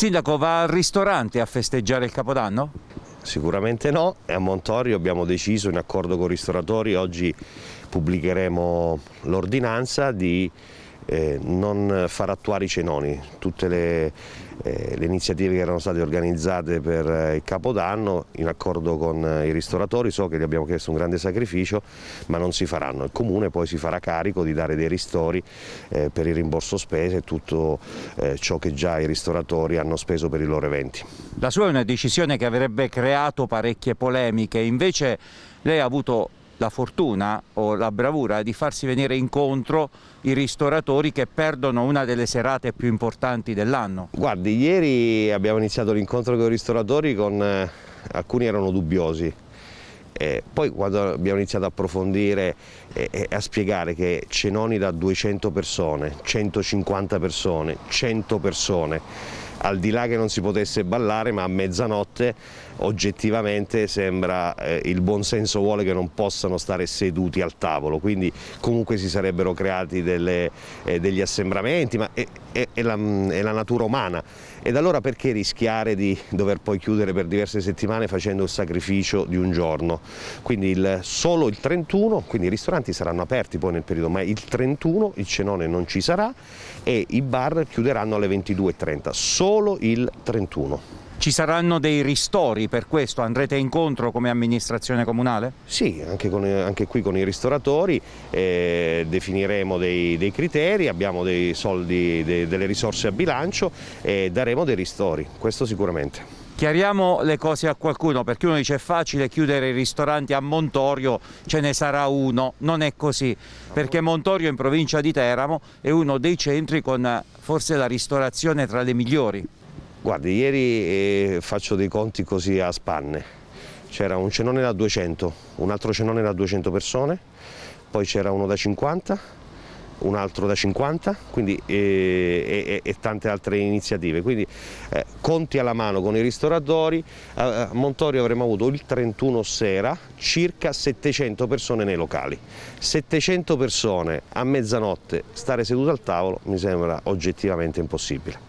Sindaco, va al ristorante a festeggiare il Capodanno? Sicuramente no, e a Montorio abbiamo deciso in accordo con i ristoratori, oggi pubblicheremo l'ordinanza di eh, non far attuare i cenoni, tutte le, eh, le, iniziative che erano state organizzate per eh, il Capodanno in accordo con eh, i ristoratori, so che gli abbiamo chiesto un grande sacrificio ma non si faranno, il Comune poi si farà carico di dare dei ristori eh, per il rimborso spese e tutto ciò che già i ristoratori hanno speso per i loro eventi. La sua è una decisione che avrebbe creato parecchie polemiche, invece lei ha avuto la fortuna o la bravura di farsi venire incontro i ristoratori che perdono una delle serate più importanti dell'anno. Guardi, ieri abbiamo iniziato l'incontro con i ristoratori, con... Eh, alcuni erano dubbiosi, eh, poi quando abbiamo iniziato a approfondire e eh, eh, a spiegare che cenoni da 200 persone, 150 persone, 100 persone, al di là che non si potesse ballare ma a mezzanotte oggettivamente sembra eh, il senso vuole che non possano stare seduti al tavolo quindi comunque si sarebbero creati delle, eh, degli assembramenti ma è, è, è, la, mm, è la natura umana ed allora perché rischiare di dover poi chiudere per diverse settimane facendo il sacrificio di un giorno quindi il, solo il 31 quindi i ristoranti saranno aperti poi nel periodo ma il 31 il cenone non ci sarà e i bar chiuderanno alle 22.30 solo il 31. Ci saranno dei ristori per questo? Andrete incontro come amministrazione comunale? Sì, anche, con, anche qui con i ristoratori eh, definiremo dei, dei, criteri, abbiamo dei soldi, de, delle risorse a bilancio e daremo dei ristori, questo sicuramente. Chiariamo le cose a qualcuno perché uno dice è facile chiudere i ristoranti a Montorio, ce ne sarà uno, non è così, perché Montorio in provincia di Teramo è uno dei centri con forse la ristorazione tra le migliori. Guardi, ieri eh, faccio dei conti così a spanne, c'era un cenone da 200, un altro cenone da 200 persone, poi c'era uno da 50, un altro da 50 quindi, e, e, e, tante altre iniziative. Quindi eh, conti alla mano con i ristoratori, eh, eh, a Montorio avremmo avuto il 31 sera circa 700 persone nei locali. 700 persone a mezzanotte stare sedute al tavolo mi sembra oggettivamente impossibile.